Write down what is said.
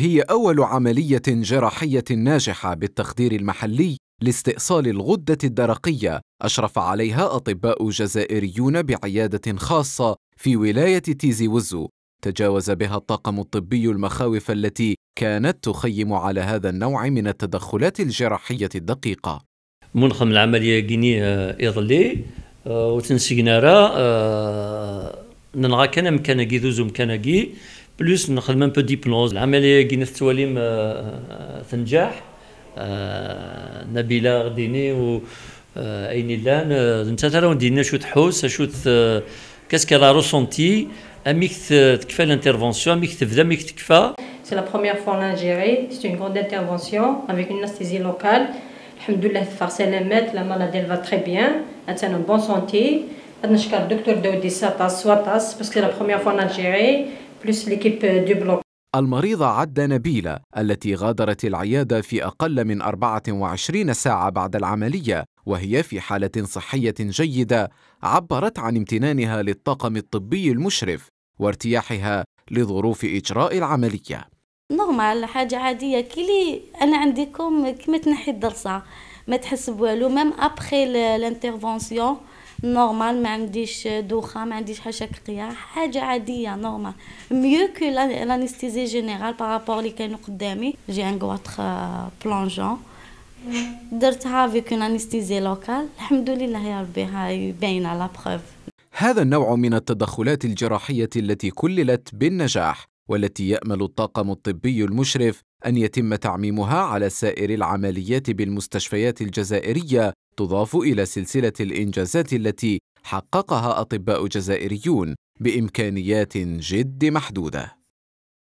هي أول عملية جراحية ناجحة بالتخدير المحلي لاستئصال الغدة الدرقية أشرف عليها أطباء جزائريون بعيادة خاصة في ولاية تيزي وزو تجاوز بها الطاقم الطبي المخاوف التي كانت تخيم على هذا النوع من التدخلات الجراحية الدقيقة منخم العملية جيني إغلي آه، آه، وتنسينا را آه، نلغا كان مكانا جي ذوزو مكانا جي بلوس نخدم ان بو ديبلوز العمليه كي التواليم تنجح نبيله غديني و اين لان انت ترى دينا شو تحوس شو كاسك راه روسونتي اميك تكفى الانترفونسيون اميك تبدا اميك تكفى C'est la première fois en Algérie, c'est une grande intervention avec une anesthésie locale. Alhamdoulilah, la maladie elle va très bien, elle est en bonne santé. Je remercie le docteur Daoudi Satas, parce que c'est la première fois en Algérie. بلس ليكيب دو بلوك المريضة عدة نبيلة التي غادرت العيادة في أقل من 24 ساعة بعد العملية وهي في حالة صحية جيدة عبرت عن امتنانها للطاقم الطبي المشرف وارتياحها لظروف إجراء العملية نورمال حاجة عادية كيلي أنا عندكم كما تنحي الدلصة ما تحس بوالو ميم أبخي الانترفونسيون نورمال ما عنديش دوخه ما عنديش قيا حاجه عاديه نورمال ميو كو لانستيزي جينيرال بارابور اللي كانوا قدامي جي ان غواتخ بلونجون درتها فيك انستيزي لوكال الحمد لله يا ربي هاي باينه لا بروف هذا النوع من التدخلات الجراحيه التي كللت بالنجاح والتي يامل الطاقم الطبي المشرف أن يتم تعميمها على سائر العمليات بالمستشفيات الجزائرية تضاف إلى سلسلة الإنجازات التي حققها أطباء جزائريون بإمكانيات جد محدودة